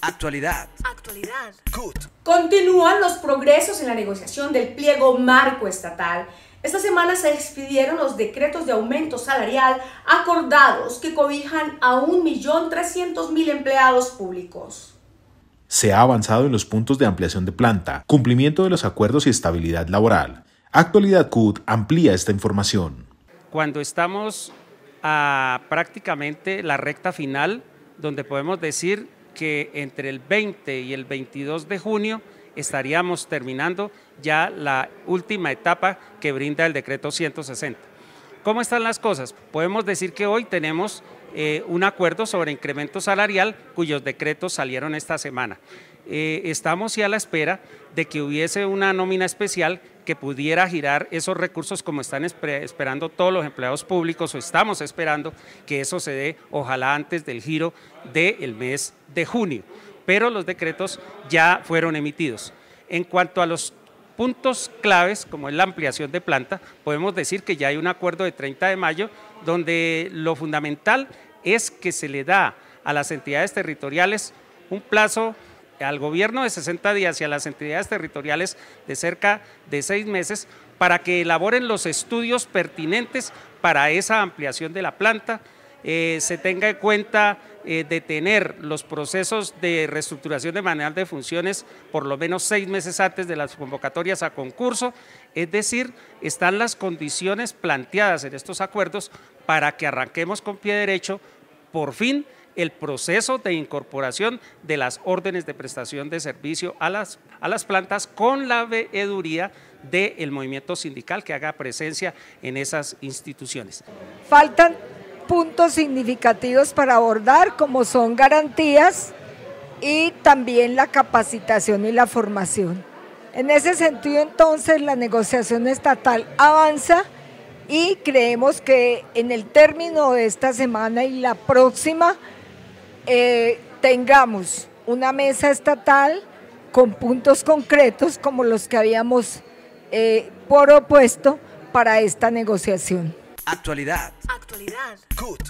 Actualidad. Actualidad. Continúan los progresos en la negociación del pliego marco estatal. Esta semana se expidieron los decretos de aumento salarial acordados que cobijan a 1.300.000 empleados públicos se ha avanzado en los puntos de ampliación de planta, cumplimiento de los acuerdos y estabilidad laboral. Actualidad CUT amplía esta información. Cuando estamos a prácticamente la recta final, donde podemos decir que entre el 20 y el 22 de junio estaríamos terminando ya la última etapa que brinda el decreto 160. ¿Cómo están las cosas? Podemos decir que hoy tenemos eh, un acuerdo sobre incremento salarial cuyos decretos salieron esta semana. Eh, estamos ya a la espera de que hubiese una nómina especial que pudiera girar esos recursos como están esperando todos los empleados públicos o estamos esperando que eso se dé ojalá antes del giro del mes de junio. Pero los decretos ya fueron emitidos. En cuanto a los puntos claves, como es la ampliación de planta, podemos decir que ya hay un acuerdo de 30 de mayo donde lo fundamental es que se le da a las entidades territoriales un plazo al gobierno de 60 días y a las entidades territoriales de cerca de seis meses para que elaboren los estudios pertinentes para esa ampliación de la planta. Eh, se tenga en cuenta eh, detener los procesos de reestructuración de manual de funciones por lo menos seis meses antes de las convocatorias a concurso, es decir, están las condiciones planteadas en estos acuerdos para que arranquemos con pie derecho, por fin, el proceso de incorporación de las órdenes de prestación de servicio a las, a las plantas con la veeduría del movimiento sindical que haga presencia en esas instituciones. Faltan puntos significativos para abordar, como son garantías y también la capacitación y la formación. En ese sentido, entonces, la negociación estatal avanza y creemos que en el término de esta semana y la próxima eh, tengamos una mesa estatal con puntos concretos como los que habíamos eh, propuesto para esta negociación. Actualidad. Good.